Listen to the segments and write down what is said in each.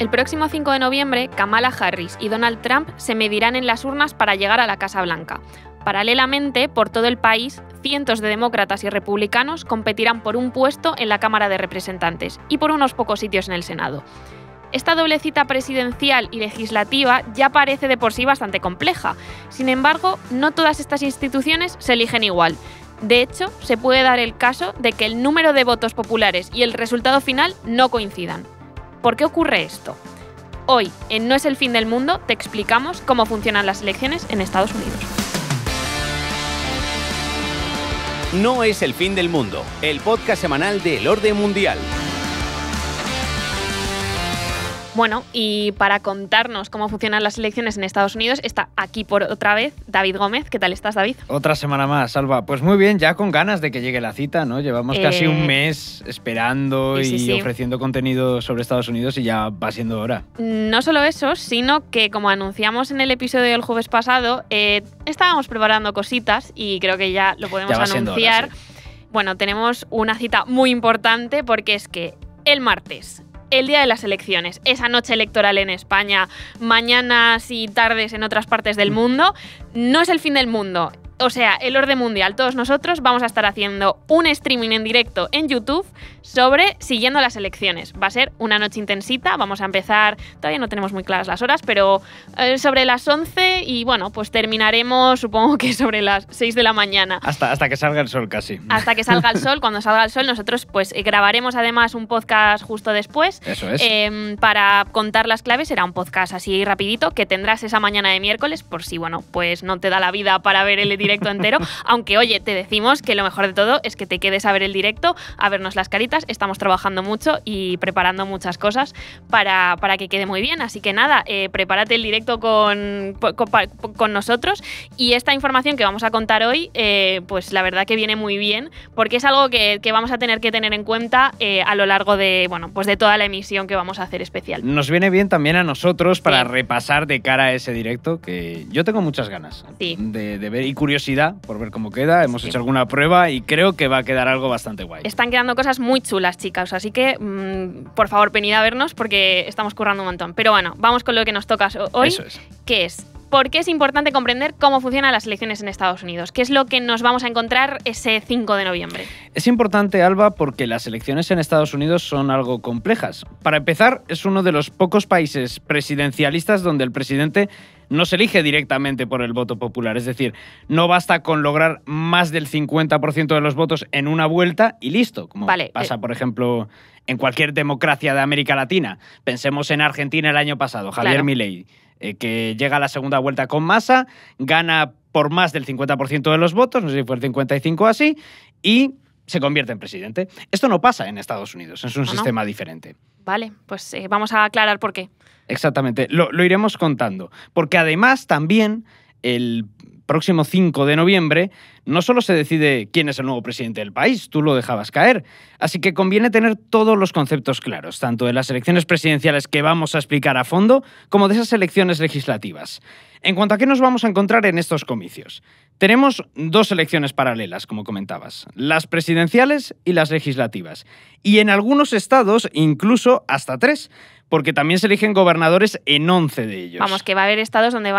El próximo 5 de noviembre, Kamala Harris y Donald Trump se medirán en las urnas para llegar a la Casa Blanca. Paralelamente, por todo el país, cientos de demócratas y republicanos competirán por un puesto en la Cámara de Representantes y por unos pocos sitios en el Senado. Esta doble cita presidencial y legislativa ya parece de por sí bastante compleja. Sin embargo, no todas estas instituciones se eligen igual. De hecho, se puede dar el caso de que el número de votos populares y el resultado final no coincidan. ¿Por qué ocurre esto? Hoy, en No es el fin del mundo, te explicamos cómo funcionan las elecciones en Estados Unidos. No es el fin del mundo, el podcast semanal del orden mundial. Bueno, y para contarnos cómo funcionan las elecciones en Estados Unidos, está aquí por otra vez David Gómez. ¿Qué tal estás, David? Otra semana más, Salva. Pues muy bien, ya con ganas de que llegue la cita, ¿no? Llevamos casi un eh, mes esperando y ofreciendo contenido sobre Estados Unidos y ya va siendo hora. No solo eso, sino que como anunciamos en el episodio del jueves pasado, eh, estábamos preparando cositas y creo que ya lo podemos anunciar. bueno, tenemos una cita muy importante porque es que el martes el día de las elecciones, esa noche electoral en España, mañanas y tardes en otras partes del mundo, no es el fin del mundo, o sea, el orden mundial. Todos nosotros vamos a estar haciendo un streaming en directo en YouTube sobre siguiendo las elecciones. Va a ser una noche intensita, vamos a empezar, todavía no tenemos muy claras las horas, pero eh, sobre las 11 y bueno, pues terminaremos supongo que sobre las 6 de la mañana. Hasta, hasta que salga el sol casi. Hasta que salga el sol, cuando salga el sol nosotros pues eh, grabaremos además un podcast justo después. Eso es. Em, para contar las claves será un podcast así rapidito que tendrás esa mañana de miércoles por si bueno, pues no te da la vida para ver el directo entero. Aunque, oye, te decimos que lo mejor de todo es que te quedes a ver el directo, a vernos las caritas. Estamos trabajando mucho y preparando muchas cosas para, para que quede muy bien. Así que nada, eh, prepárate el directo con, con, nosotros. Y esta información que vamos a contar hoy, eh, pues la verdad que viene muy bien, porque es algo que, vamos a tener que tener en cuenta eh, a lo largo de, bueno, pues de toda la emisión que vamos a hacer especial. Nos viene bien también a nosotros para repasar de cara a ese directo, que yo tengo muchas ganas de, de ver y curiosidad curiosidad por ver cómo queda. Hemos hecho alguna prueba y creo que va a quedar algo bastante guay. Están quedando cosas muy chulas, chicas. Así que, mm, por favor, venid a vernos porque estamos currando un montón. Pero bueno, vamos con lo que nos toca hoy, Eso que es por qué es importante comprender cómo funcionan las elecciones en Estados Unidos. ¿Qué es lo que nos vamos a encontrar ese 5 de noviembre? Es importante, Alba, porque las elecciones en Estados Unidos son algo complejas. Para empezar, es uno de los pocos países presidencialistas donde el presidente no se elige directamente por el voto popular. Es decir, no basta con lograr más del 50% de los votos en una vuelta y listo, como vale, pasa, eh. por ejemplo, en cualquier democracia de América Latina. Pensemos en Argentina el año pasado, Javier Milei, eh, que llega a la segunda vuelta con masa, gana por más del 50% de los votos, no sé si fue el 55 o así, y se convierte en presidente. Esto no pasa en Estados Unidos, es un ah, sistema diferente. Vale, pues eh, vamos a aclarar por qué. Exactamente, lo, iremos contando. Porque además también el próximo 5 de noviembre, no solo se decide quién es el nuevo presidente del país, tú lo dejabas caer. Así que conviene tener todos los conceptos claros, tanto de las elecciones presidenciales que vamos a explicar a fondo, como de esas elecciones legislativas. En cuanto a qué nos vamos a encontrar en estos comicios, tenemos dos elecciones paralelas, como comentabas, las presidenciales y las legislativas. Y en algunos estados, incluso hasta tres, porque también se eligen gobernadores en 11 de ellos. Vamos, que va a haber estados donde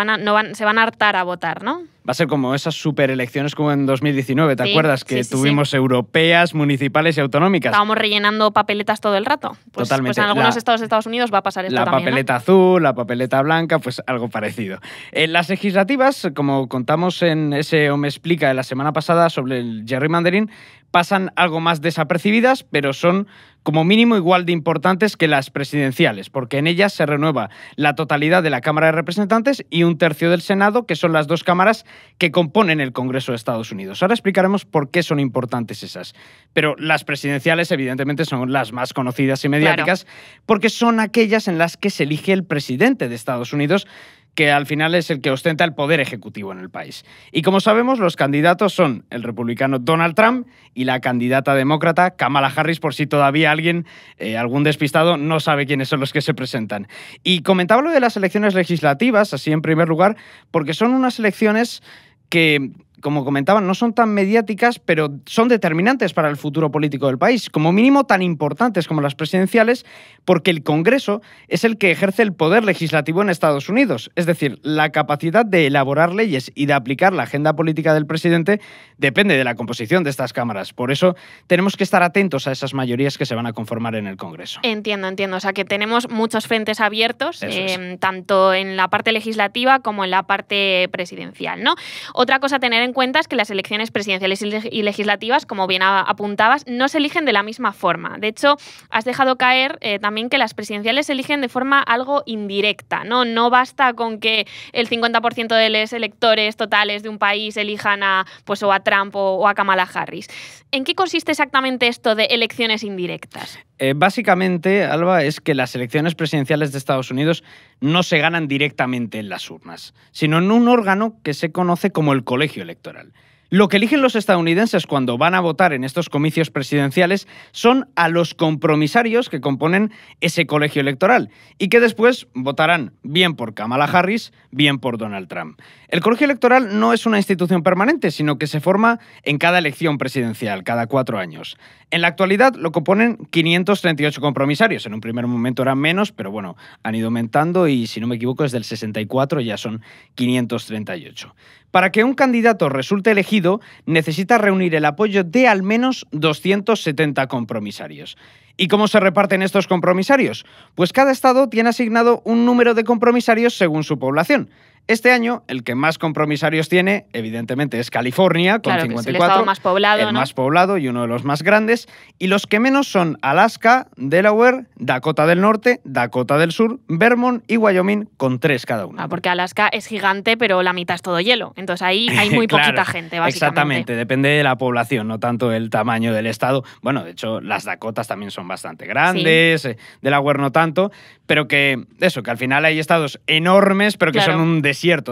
se van a hartar a votar, ¿no? Va a ser como esas superelecciones como en 2019, ¿te acuerdas? Que tuvimos europeas, municipales y autonómicas. Estábamos rellenando papeletas todo el rato. Pues, pues Totalmente. en algunos estados de Estados Unidos va a pasar esto la también. papeleta azul, la papeleta blanca, pues algo parecido. En las legislativas, como contamos en ese O me explica de la semana pasada sobre el Jerry gerrymandering, pasan algo más desapercibidas, pero son como mínimo igual de importantes que las presidenciales, porque en ellas se renueva la totalidad de la Cámara de Representantes y un tercio del Senado, que son las dos cámaras que componen el Congreso de Estados Unidos. Ahora explicaremos por qué son importantes esas. Pero las presidenciales, evidentemente, son las más conocidas y mediáticas, porque son aquellas en las que se elige el presidente de Estados Unidos que al final es el que ostenta el poder ejecutivo en el país. Y como sabemos, los candidatos son el republicano Donald Trump y la candidata demócrata Kamala Harris, por si todavía alguien, eh, algún despistado, no sabe quiénes son los que se presentan. Y comentaba lo de las elecciones legislativas, así en primer lugar, porque son unas elecciones que como comentaban, no son tan mediáticas, pero son determinantes para el futuro político del país, como mínimo tan importantes como las presidenciales, porque el Congreso es el que ejerce el poder legislativo en Estados Unidos, es decir, la capacidad de elaborar leyes y de aplicar la agenda política del presidente depende de la composición de estas cámaras. Por eso tenemos que estar atentos a esas mayorías que se van a conformar en el Congreso. Entiendo, entiendo. O sea que tenemos muchos frentes abiertos, eh, tanto en la parte legislativa como en la parte presidencial. ¿no? Otra cosa a tener en cuenta es que las elecciones presidenciales y legislativas, como bien apuntabas, no se eligen de la misma forma. De hecho, has dejado caer eh, también que las presidenciales se eligen de forma algo indirecta. No, no basta con que el 50% de los electores totales de un país elijan a, pues, o a Trump o a Kamala Harris. ¿En qué consiste exactamente esto de elecciones indirectas? Eh, básicamente, Alba, es que las elecciones presidenciales de Estados Unidos no se ganan directamente en las urnas, sino en un órgano que se conoce como el colegio electoral. Lo que eligen los estadounidenses cuando van a votar en estos comicios presidenciales son a los compromisarios que componen ese colegio electoral y que después votarán bien por Kamala Harris, bien por Donald Trump. El colegio electoral no es una institución permanente, sino que se forma en cada elección presidencial, cada cuatro años. En la actualidad lo componen 538 compromisarios. En un primer momento eran menos, pero bueno, han ido aumentando y si no me equivoco, desde el 64 ya son 538. Para que un candidato resulte elegido, necesita reunir el apoyo de al menos 270 compromisarios. ¿Y cómo se reparten estos compromisarios? Pues cada estado tiene asignado un número de compromisarios según su población. Este año, el que más compromisarios tiene, evidentemente, es California, con 54. El más poblado. más poblado y uno de los más grandes. Y los que menos son Alaska, Delaware, Dakota del Norte, Dakota del Sur, Vermont y Wyoming, con tres cada uno. Ah, porque Alaska es gigante, pero la mitad es todo hielo. Entonces ahí hay muy poquita gente, básicamente. Exactamente, depende de la población, no tanto del tamaño del estado. Bueno, de hecho, las Dakotas también son bastante grandes, eh, Delaware no tanto, pero que eso, que al final hay estados enormes, pero que son un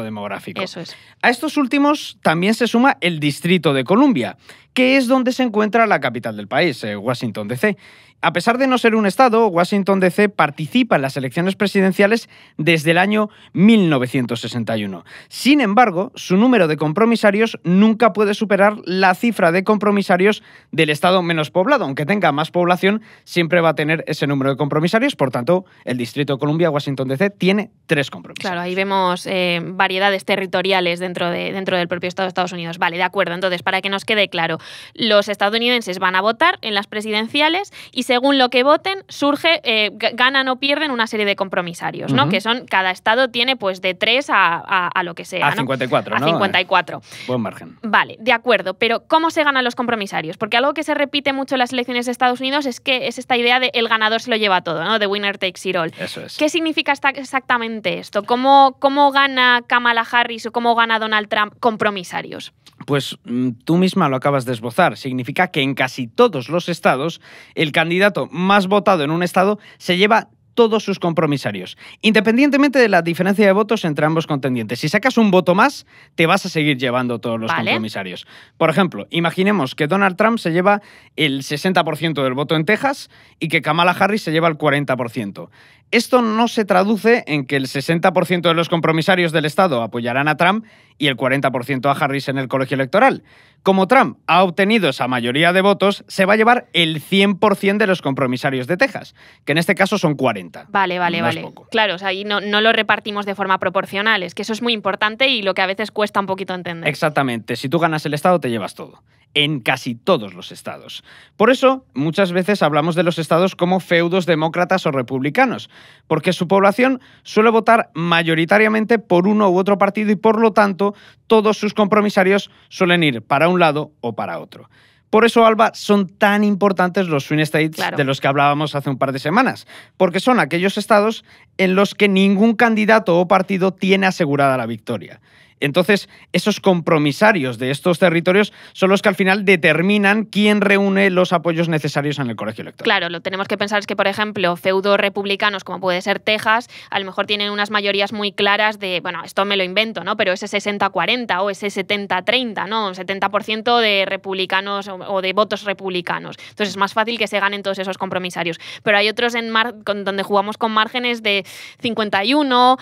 demográfico. Eso es. A estos últimos también se suma el Distrito de Columbia, que es donde se encuentra la capital del país, eh, Washington DC, a pesar de no ser un estado, Washington DC participa en las elecciones presidenciales desde el año 1961. Sin embargo, su número de compromisarios nunca puede superar la cifra de compromisarios del estado menos poblado. Aunque tenga más población, siempre va a tener ese número de compromisarios. Por tanto, el Distrito de Columbia, Washington DC, tiene tres compromisarios. Claro, ahí vemos eh, variedades territoriales dentro, de, dentro del propio estado de Estados Unidos. Vale, de acuerdo. Entonces, para que nos quede claro, los estadounidenses van a votar en las presidenciales y se según lo que voten, surge, eh, ganan o pierden una serie de compromisarios, ¿no? Que son, cada estado tiene pues de 3 a, lo que sea. A 54, ¿no? A 54. buen margen. Vale, de acuerdo, pero ¿cómo se ganan los compromisarios? Porque algo que se repite mucho en las elecciones de Estados Unidos es que es esta idea de el ganador se lo lleva todo, ¿no? De winner takes it all. Eso es. ¿Qué significa exactamente esto? ¿Cómo, ¿Cómo gana Kamala Harris o cómo gana Donald Trump compromisarios? Pues mm, tú misma lo acabas de esbozar. Significa que en casi todos los estados, el candidato más votado en un estado se lleva todos sus compromisarios, independientemente de la diferencia de votos entre ambos contendientes. Si sacas un voto más, te vas a seguir llevando todos los compromisarios. Por ejemplo, imaginemos que Donald Trump se lleva el 60% del voto en Texas y que Kamala Harris se lleva el 40%. Esto no se traduce en que el 60% de los compromisarios del Estado apoyarán a Trump y el 40% a Harris en el colegio electoral. Como Trump ha obtenido esa mayoría de votos, se va a llevar el 100% de los compromisarios de Texas, que en este caso son 40. Vale, vale, vale. Claro, ahí no lo repartimos de forma proporcional, es que eso es muy importante y lo que a veces cuesta un poquito entender. Exactamente, si tú ganas el Estado te llevas todo en casi todos los estados. Por eso, muchas veces hablamos de los estados como feudos demócratas o republicanos, porque su población suele votar mayoritariamente por uno u otro partido y por lo tanto todos sus compromisarios suelen ir para un lado o para otro. Por eso, Alba, son tan importantes los swing states de los que hablábamos hace un par de semanas, porque son aquellos estados en los que ningún candidato o partido tiene asegurada la victoria. Entonces, esos compromisarios de estos territorios son los que al final determinan quién reúne los apoyos necesarios en el colegio electoral. Claro, lo tenemos que pensar es que, por ejemplo, feudos republicanos como puede ser Texas, a lo mejor tienen unas mayorías muy claras de, bueno, esto me lo invento, ¿no? Pero ese 60-40 o ese 70-30, ¿no? Un 70% de republicanos o de votos republicanos. Entonces es más fácil que se ganen todos esos compromisarios. Pero hay otros en donde jugamos con márgenes de 51,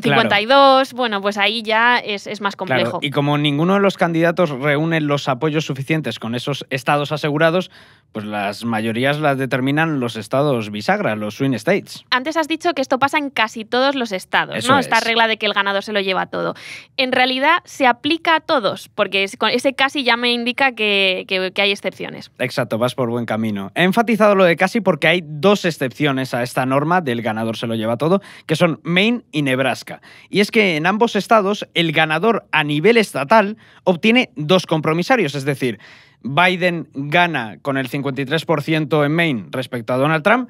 52, eh, bueno, pues ahí ya es, más complejo. y como ninguno de los candidatos reúne los apoyos suficientes con esos estados asegurados, pues las mayorías las determinan los estados bisagra, los swing states. Antes has dicho que esto pasa en casi todos los estados, ¿no? Esta regla de que el ganador se lo lleva todo. En realidad se aplica a todos, porque ese casi ya me indica que, que hay excepciones. Exacto, vas por buen camino. He enfatizado lo de casi porque hay dos excepciones a esta norma del ganador se lo lleva todo, que son Maine y Nebraska. Y es que en ambos estados el ganador a nivel estatal obtiene dos compromisarios, es decir, Biden gana con el 53% en Maine respecto a Donald Trump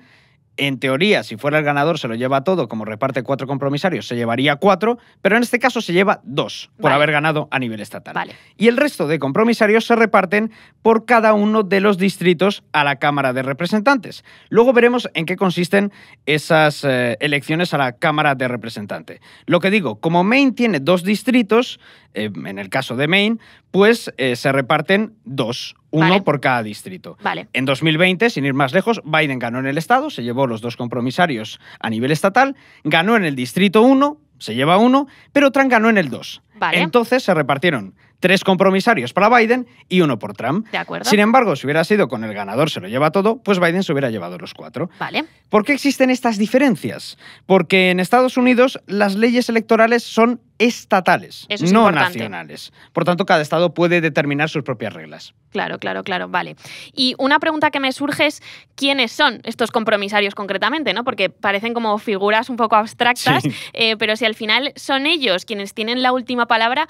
en teoría, si fuera el ganador, se lo lleva todo, como reparte cuatro compromisarios, se llevaría cuatro, pero en este caso se lleva dos por haber ganado a nivel estatal. Y el resto de compromisarios se reparten por cada uno de los distritos a la Cámara de Representantes. Luego veremos en qué consisten esas eh, elecciones a la Cámara de Representantes. Lo que digo, como Maine tiene dos distritos, eh, en el caso de Maine, pues eh, se reparten dos uno por cada distrito. Vale. En 2020, sin ir más lejos, Biden ganó en el estado, se llevó los dos compromisarios a nivel estatal, ganó en el distrito 1, se lleva uno, pero Trump ganó en el 2. Entonces se repartieron tres compromisarios para Biden y uno por Trump. De acuerdo. Sin embargo, si hubiera sido con el ganador se lo lleva todo, pues Biden se hubiera llevado los cuatro. ¿Por qué existen estas diferencias? Porque en Estados Unidos las leyes electorales son estatales, no nacionales. Por tanto, cada estado puede determinar sus propias reglas. Claro, claro, claro, vale. Y una pregunta que me surge es quiénes son estos compromisarios concretamente, ¿no? Porque parecen como figuras un poco abstractas, eh, pero si al final son ellos quienes tienen la última palabra,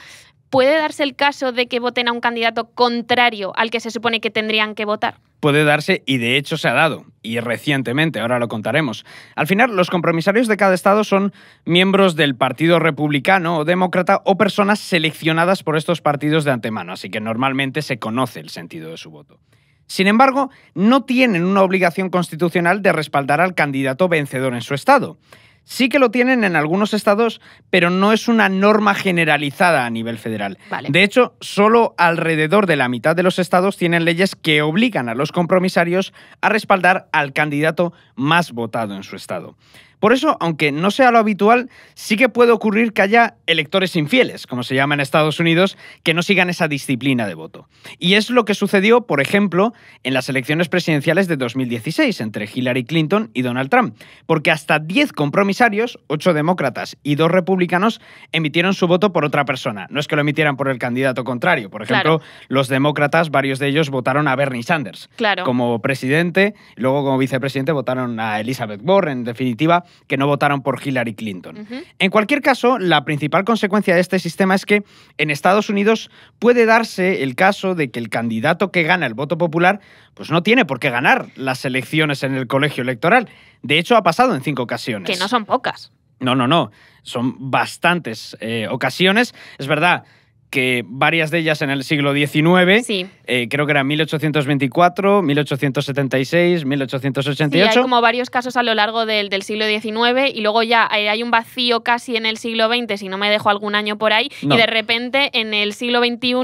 ¿puede darse el caso de que voten a un candidato contrario al que se supone que tendrían que votar? Puede darse y de hecho se ha dado, y recientemente, ahora lo contaremos. Al final, los compromisarios de cada estado son miembros del Partido Republicano o Demócrata o personas seleccionadas por estos partidos de antemano, así que normalmente se conoce el sentido de su voto. Sin embargo, no tienen una obligación constitucional de respaldar al candidato vencedor en su estado. Sí que lo tienen en algunos estados, pero no es una norma generalizada a nivel federal. De hecho, solo alrededor de la mitad de los estados tienen leyes que obligan a los compromisarios a respaldar al candidato más votado en su estado. Por eso, aunque no sea lo habitual, sí que puede ocurrir que haya electores infieles, como se llama en Estados Unidos, que no sigan esa disciplina de voto. Y es lo que sucedió, por ejemplo, en las elecciones presidenciales de 2016 entre Hillary Clinton y Donald Trump, porque hasta 10 compromisarios, 8 demócratas y 2 republicanos, emitieron su voto por otra persona. No es que lo emitieran por el candidato contrario. Por ejemplo, los demócratas, varios de ellos votaron a Bernie Sanders como presidente, luego como vicepresidente votaron a Elizabeth Warren, en definitiva que no votaron por Hillary Clinton. En cualquier caso, la principal consecuencia de este sistema es que en Estados Unidos puede darse el caso de que el candidato que gana el voto popular pues no tiene por qué ganar las elecciones en el colegio electoral. De hecho, ha pasado en cinco ocasiones. Que no son pocas. No, no, no. Son bastantes eh, ocasiones. Es verdad que varias de ellas en el siglo XIX, eh, creo que eran 1824, 1876, 1888. Sí, hay como varios casos a lo largo del, siglo XIX y luego ya eh, hay un vacío casi en el siglo XX, si no me dejo algún año por ahí, y de repente en el siglo XXI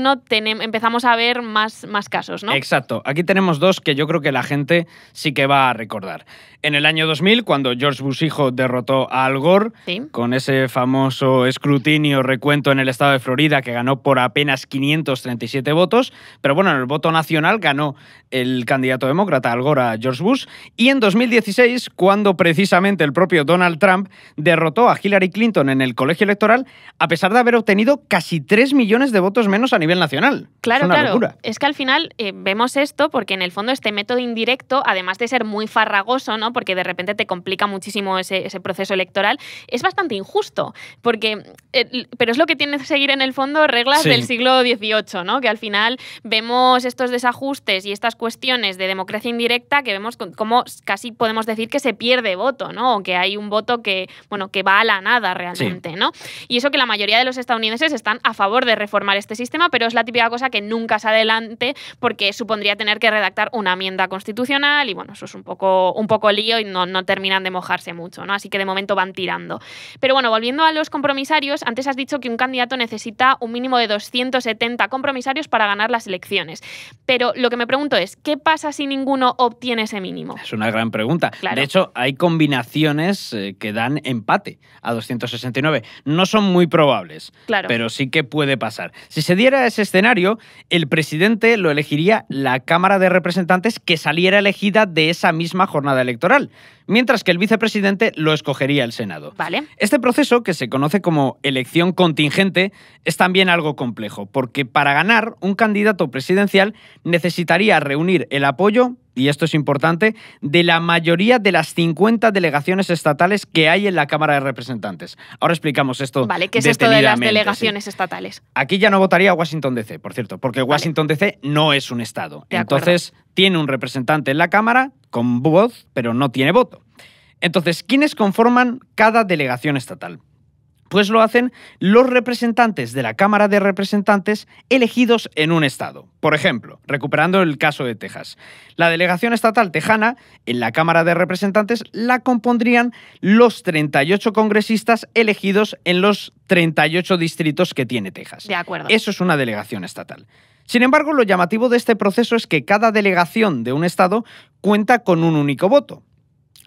empezamos a ver más, más casos, ¿no? Exacto. Aquí tenemos dos que yo creo que la gente sí que va a recordar. En el año 2000, cuando George Bush hijo derrotó a Al Gore, con ese famoso escrutinio recuento en el estado de Florida que ganó por apenas 537 votos, pero bueno, en el voto nacional ganó el candidato demócrata al Gore George Bush. Y en 2016, cuando precisamente el propio Donald Trump derrotó a Hillary Clinton en el colegio electoral, a pesar de haber obtenido casi 3 millones de votos menos a nivel nacional. Claro, es claro. Es que al final eh, vemos esto porque en el fondo este método indirecto, además de ser muy farragoso, ¿no? porque de repente te complica muchísimo ese, proceso electoral, es bastante injusto. Porque, pero es lo que tiene que seguir en el fondo reglas del siglo XVIII, ¿no? que al final vemos estos desajustes y estas cuestiones de democracia indirecta que vemos como casi podemos decir que se pierde voto, ¿no? o que hay un voto que, bueno, que va a la nada realmente. ¿no? Y eso que la mayoría de los estadounidenses están a favor de reformar este sistema, pero es la típica cosa que nunca se adelante porque supondría tener que redactar una enmienda constitucional y bueno, eso es un poco, un poco lío y no, no terminan de mojarse mucho, ¿no? Así que de momento van tirando. Pero bueno, volviendo a los compromisarios, antes has dicho que un candidato necesita un mínimo de 270 compromisarios para ganar las elecciones. Pero lo que me pregunto es, ¿qué pasa si ninguno obtiene ese mínimo? Es una gran pregunta. De hecho, hay combinaciones eh, que dan empate a 269. No son muy probables, claro. pero sí que puede pasar. Si se diera ese escenario, el presidente lo elegiría la Cámara de Representantes que saliera elegida de esa misma jornada electoral mientras que el vicepresidente lo escogería el Senado. Este proceso, que se conoce como elección contingente, es también algo complejo, porque para ganar, un candidato presidencial necesitaría reunir el apoyo y esto es importante, de la mayoría de las 50 delegaciones estatales que hay en la Cámara de Representantes. Ahora explicamos esto. Vale, ¿qué es esto de las delegaciones estatales? Aquí ya no votaría Washington DC, por cierto, porque Washington DC no es un estado. Entonces, tiene un representante en la Cámara con voz, pero no tiene voto. Entonces, ¿quiénes conforman cada delegación estatal? Pues lo hacen los representantes de la Cámara de Representantes elegidos en un estado. Por ejemplo, recuperando el caso de Texas, la delegación estatal tejana en la Cámara de Representantes la compondrían los 38 congresistas elegidos en los 38 distritos que tiene Texas. De acuerdo. Eso es una delegación estatal. Sin embargo, lo llamativo de este proceso es que cada delegación de un estado cuenta con un único voto.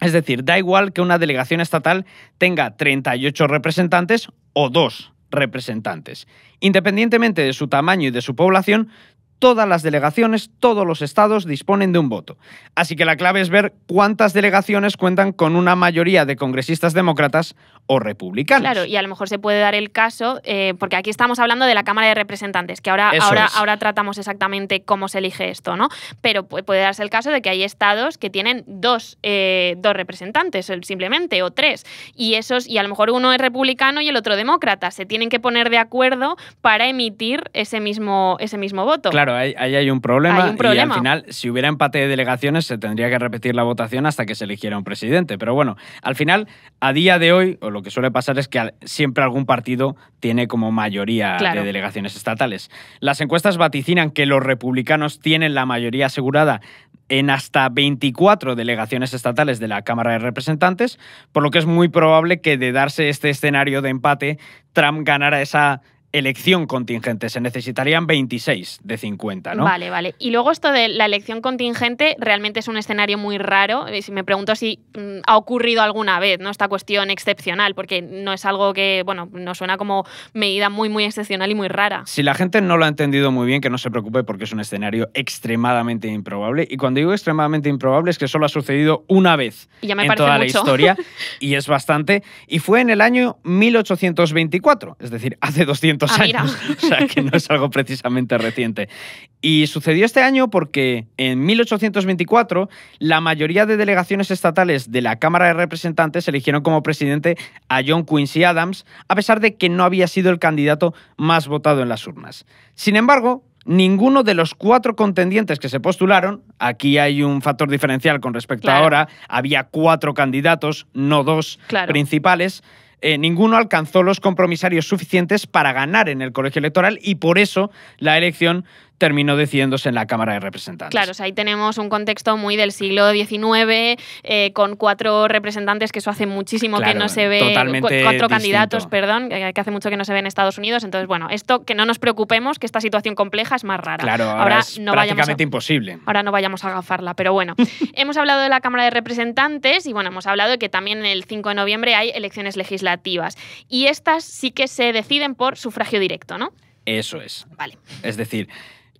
Es decir, da igual que una delegación estatal tenga 38 representantes o dos representantes. Independientemente de su tamaño y de su población, todas las delegaciones, todos los estados disponen de un voto. Así que la clave es ver cuántas delegaciones cuentan con una mayoría de congresistas demócratas o republicanos. Claro, y a lo mejor se puede dar el caso, eh, porque aquí estamos hablando de la Cámara de Representantes, que ahora, ahora, ahora tratamos exactamente cómo se elige esto, ¿no? Pero puede darse el caso de que hay estados que tienen dos, eh, dos representantes, simplemente, o tres. Y esos, y a lo mejor uno es republicano y el otro demócrata. Se tienen que poner de acuerdo para emitir ese mismo, ese mismo voto. Claro, ahí, hay, un problema, Y al final, si hubiera empate de delegaciones, se tendría que repetir la votación hasta que se eligiera un presidente. Pero bueno, al final, a día de hoy, o lo que suele pasar es que siempre algún partido tiene como mayoría de delegaciones estatales. Las encuestas vaticinan que los republicanos tienen la mayoría asegurada en hasta 24 delegaciones estatales de la Cámara de Representantes, por lo que es muy probable que de darse este escenario de empate, Trump ganara esa elección contingente. Se necesitarían 26 de 50, ¿no? Vale, vale. Y luego esto de la elección contingente realmente es un escenario muy raro. Eh, si Me pregunto si mm, ha ocurrido alguna vez, ¿no? Esta cuestión excepcional, porque no es algo que, bueno, nos suena como medida muy, muy excepcional y muy rara. Si la gente no lo ha entendido muy bien, que no se preocupe porque es un escenario extremadamente improbable. Y cuando digo extremadamente improbable es que solo ha sucedido una vez en toda la historia. y es bastante. Y fue en el año 1824, es decir, hace 200 Ah, o sea que no es algo precisamente reciente. Y sucedió este año porque en 1824 la mayoría de delegaciones estatales de la Cámara de Representantes eligieron como presidente a John Quincy Adams, a pesar de que no había sido el candidato más votado en las urnas. Sin embargo, ninguno de los cuatro contendientes que se postularon, aquí hay un factor diferencial con respecto a ahora, había cuatro candidatos, no dos principales, eh, ninguno alcanzó los compromisarios suficientes para ganar en el colegio electoral y por eso la elección terminó decidiéndose en la Cámara de Representantes. Claro, o sea, ahí tenemos un contexto muy del siglo XIX, eh, con cuatro representantes, que eso hace muchísimo que no se ve, cuatro candidatos, perdón, eh, que hace mucho que no se ven en Estados Unidos. Entonces, bueno, esto que no nos preocupemos, que esta situación compleja es más rara. Claro, ahora, no prácticamente imposible. Ahora no vayamos a gafarla, pero bueno, hemos hablado de la Cámara de Representantes y bueno, hemos hablado de que también el 5 de noviembre hay elecciones legislativas y estas sí que se deciden por sufragio directo, ¿no? Eso es. Vale. Es decir,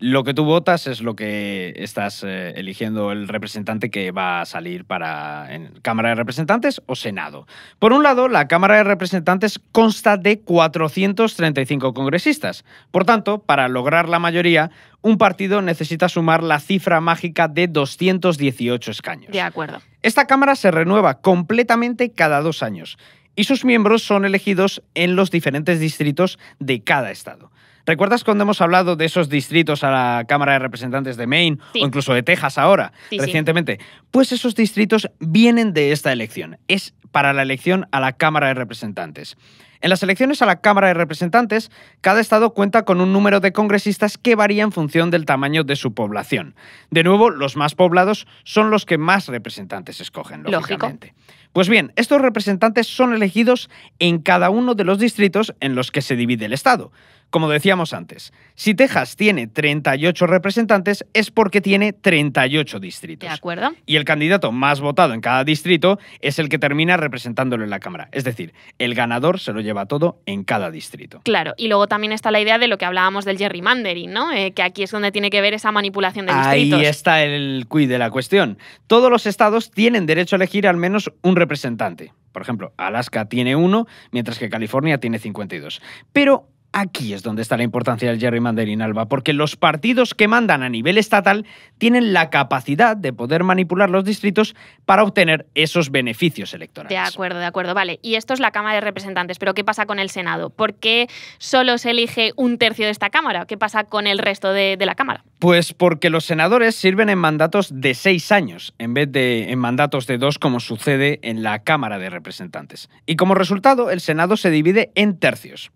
lo que tú votas es lo que estás eh, eligiendo el representante que va a salir para Cámara de Representantes o Senado. Por un lado, la Cámara de Representantes consta de 435 congresistas. Por tanto, para lograr la mayoría, un partido necesita sumar la cifra mágica de 218 escaños. De acuerdo. Esta Cámara se renueva completamente cada dos años y sus miembros son elegidos en los diferentes distritos de cada estado. ¿Recuerdas cuando hemos hablado de esos distritos a la Cámara de Representantes de Maine o incluso de Texas ahora, recientemente? Pues esos distritos vienen de esta elección. Es para la elección a la Cámara de Representantes. En las elecciones a la Cámara de Representantes, cada estado cuenta con un número de congresistas que varía en función del tamaño de su población. De nuevo, los más poblados son los que más representantes escogen, lógicamente. Pues bien, estos representantes son elegidos en cada uno de los distritos en los que se divide el estado. Como decíamos antes, si Texas tiene 38 representantes es porque tiene 38 distritos. De acuerdo. Y el candidato más votado en cada distrito es el que termina representándolo en la Cámara. Es decir, el ganador se lo lleva todo en cada distrito. Claro, y luego también está la idea de lo que hablábamos del gerrymandering, ¿no? Eh, que aquí es donde tiene que ver esa manipulación de distritos. Ahí está el cuid de la cuestión. Todos los estados tienen derecho a elegir al menos un representante. Por ejemplo, Alaska tiene uno, mientras que California tiene 52. Pero Aquí es donde está la importancia del gerrymandering, Alba, porque los partidos que mandan a nivel estatal tienen la capacidad de poder manipular los distritos para obtener esos beneficios electorales. De acuerdo, de acuerdo, vale. Y esto es la Cámara de Representantes, pero ¿qué pasa con el Senado? ¿Por qué solo se elige un tercio de esta Cámara? ¿Qué pasa con el resto de la Cámara? Pues porque los senadores sirven en mandatos de seis años, en vez de en mandatos de dos como sucede en la Cámara de Representantes. Y como resultado, el Senado se divide en tercios.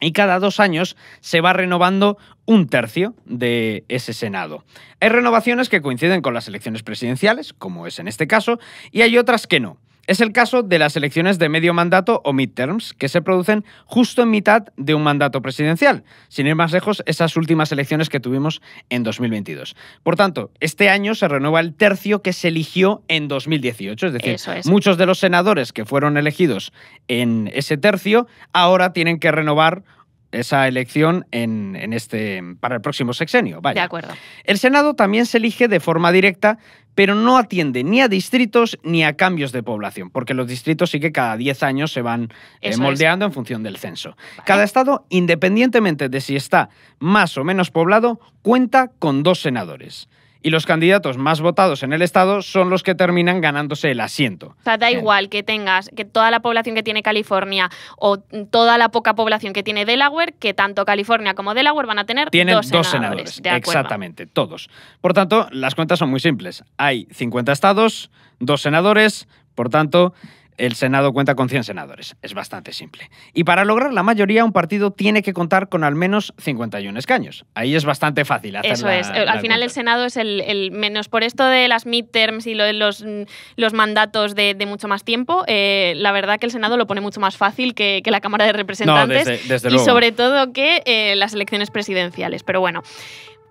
Y cada dos años se va renovando un tercio de ese Senado. Hay renovaciones que coinciden con las elecciones presidenciales, como es en este caso, y hay otras que no. Es el caso de las elecciones de medio mandato o midterms, que se producen justo en mitad de un mandato presidencial, sin ir más lejos, esas últimas elecciones que tuvimos en 2022. Por tanto, este año se renueva el tercio que se eligió en 2018, es decir, muchos de los senadores que fueron elegidos en ese tercio ahora tienen que renovar esa elección en, este, para el próximo sexenio. De acuerdo. El Senado también se elige de forma directa pero no atiende ni a distritos ni a cambios de población, porque los distritos sí que cada 10 años se van eh, moldeando en función del censo. Cada estado, independientemente de si está más o menos poblado, cuenta con dos senadores y los candidatos más votados en el estado son los que terminan ganándose el asiento. O sea, da igual que tengas que toda la población que tiene California o toda la poca población que tiene Delaware, que tanto California como Delaware van a tener dos, senadores. Dos senadores exactamente, todos. Por tanto, las cuentas son muy simples. Hay 50 estados, dos senadores, por tanto, el Senado cuenta con 100 senadores, es bastante simple. Y para lograr la mayoría, un partido tiene que contar con al menos 51 escaños. Ahí es bastante fácil hacerlo. Eso es. al final el Senado es el, menos por esto de las midterms y los, mandatos de, mucho más tiempo. Eh, la verdad que el Senado lo pone mucho más fácil que, la Cámara de Representantes y sobre todo que eh, las elecciones presidenciales. Pero bueno.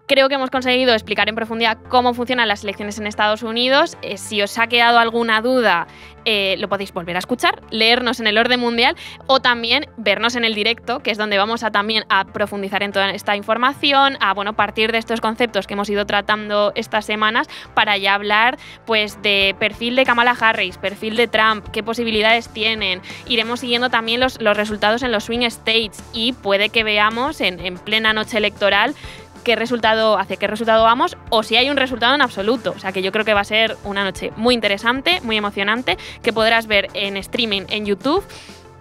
Creo que hemos conseguido explicar en profundidad cómo funcionan las elecciones en Estados Unidos. Eh, si os ha quedado alguna duda, eh, lo podéis volver a escuchar, leernos en el orden mundial o también vernos en el directo, que es donde vamos a también a profundizar en toda esta información, a bueno, partir de estos conceptos que hemos ido tratando estas semanas para ya hablar pues de perfil de Kamala Harris, perfil de Trump, qué posibilidades tienen. Iremos siguiendo también los, los resultados en los swing states y puede que veamos en, en plena noche electoral qué resultado, hacia qué resultado vamos o si hay un resultado en absoluto. O sea que yo creo que va a ser una noche muy interesante, muy emocionante, que podrás ver en streaming en YouTube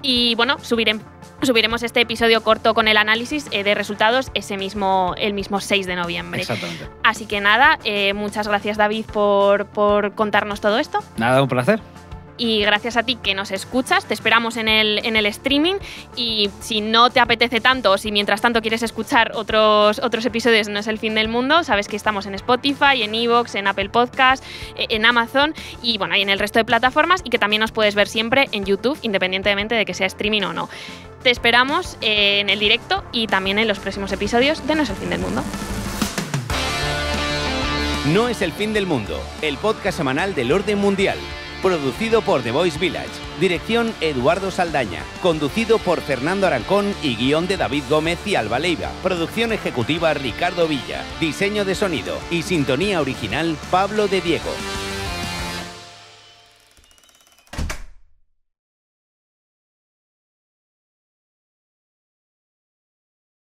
y bueno, subiremos este episodio corto con el análisis eh, de resultados ese mismo, el mismo 6 de noviembre. Exactamente. Así que nada, eh, muchas gracias David por, por contarnos todo esto. Nada, un placer y gracias a ti que nos escuchas. Te esperamos en el, streaming y si no te apetece tanto o si mientras tanto quieres escuchar otros, otros episodios No es el fin del mundo, sabes que estamos en Spotify, en Evox, en Apple Podcast, e, en Amazon y bueno, y en el resto de plataformas y que también nos puedes ver siempre en YouTube independientemente de que sea streaming o no. Te esperamos eh, en el directo y también en los próximos episodios de No es el fin del mundo. No es el fin del mundo, el podcast semanal del orden mundial Producido por The Voice Village. Dirección Eduardo Saldaña. Conducido por Fernando Arancón y guión de David Gómez y Alba Leiva. Producción ejecutiva Ricardo Villa. Diseño de sonido y sintonía original Pablo de Diego.